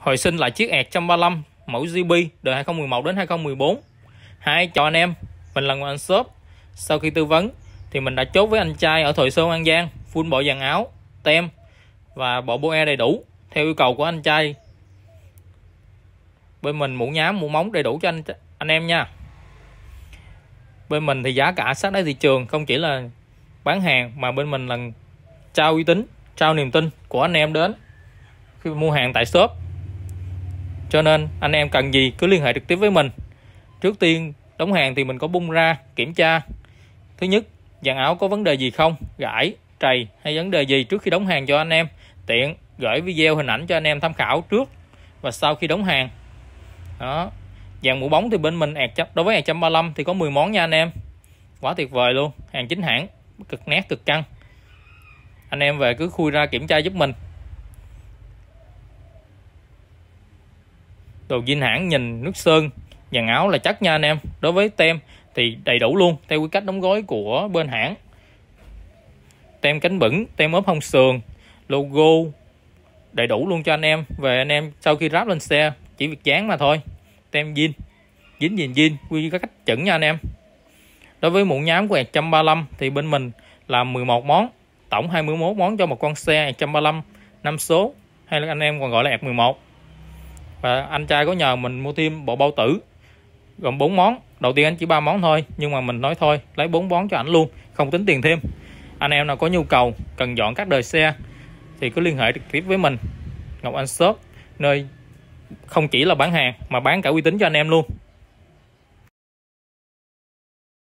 Hồi sinh lại chiếc ẹt 135 mẫu GB đời 2011 đến 2014. Hai cho anh em, mình là Nguyễn Anh Shop. Sau khi tư vấn thì mình đã chốt với anh trai ở thời Sơn An Giang full bộ dàn áo, tem và bộ boe đầy đủ theo yêu cầu của anh trai. Bên mình mũ nhám, mũ móng đầy đủ cho anh anh em nha. Bên mình thì giá cả sát đáy thị trường không chỉ là bán hàng mà bên mình là trao uy tín, trao niềm tin của anh em đến khi mua hàng tại shop cho nên anh em cần gì cứ liên hệ trực tiếp với mình. Trước tiên đóng hàng thì mình có bung ra kiểm tra. Thứ nhất, dàn áo có vấn đề gì không, gãi, trầy hay vấn đề gì trước khi đóng hàng cho anh em. Tiện gửi video hình ảnh cho anh em tham khảo trước và sau khi đóng hàng. Đó. Dàn mũ bóng thì bên mình ẹt chấp đối với 135 thì có 10 món nha anh em. Quá tuyệt vời luôn, hàng chính hãng, cực nét cực căng. Anh em về cứ khui ra kiểm tra giúp mình. đồ dinh hãng nhìn nước sơn dàn áo là chắc nha anh em đối với tem thì đầy đủ luôn theo quy cách đóng gói của bên hãng tem cánh bẩn tem ốp hông sườn logo đầy đủ luôn cho anh em về anh em sau khi ráp lên xe chỉ việc dán mà thôi tem zin dính gìn zin quy các cách chuẩn nha anh em đối với mũ nhám của 135 thì bên mình là 11 món tổng 21 món cho một con xe 135 năm số hay là anh em còn gọi là F11 và anh trai có nhờ mình mua thêm bộ bao tử gồm 4 món đầu tiên anh chỉ ba món thôi nhưng mà mình nói thôi lấy 4 món cho ảnh luôn không tính tiền thêm anh em nào có nhu cầu cần dọn các đời xe thì cứ liên hệ trực tiếp với mình Ngọc Anh Shop nơi không chỉ là bán hàng mà bán cả uy tín cho anh em luôn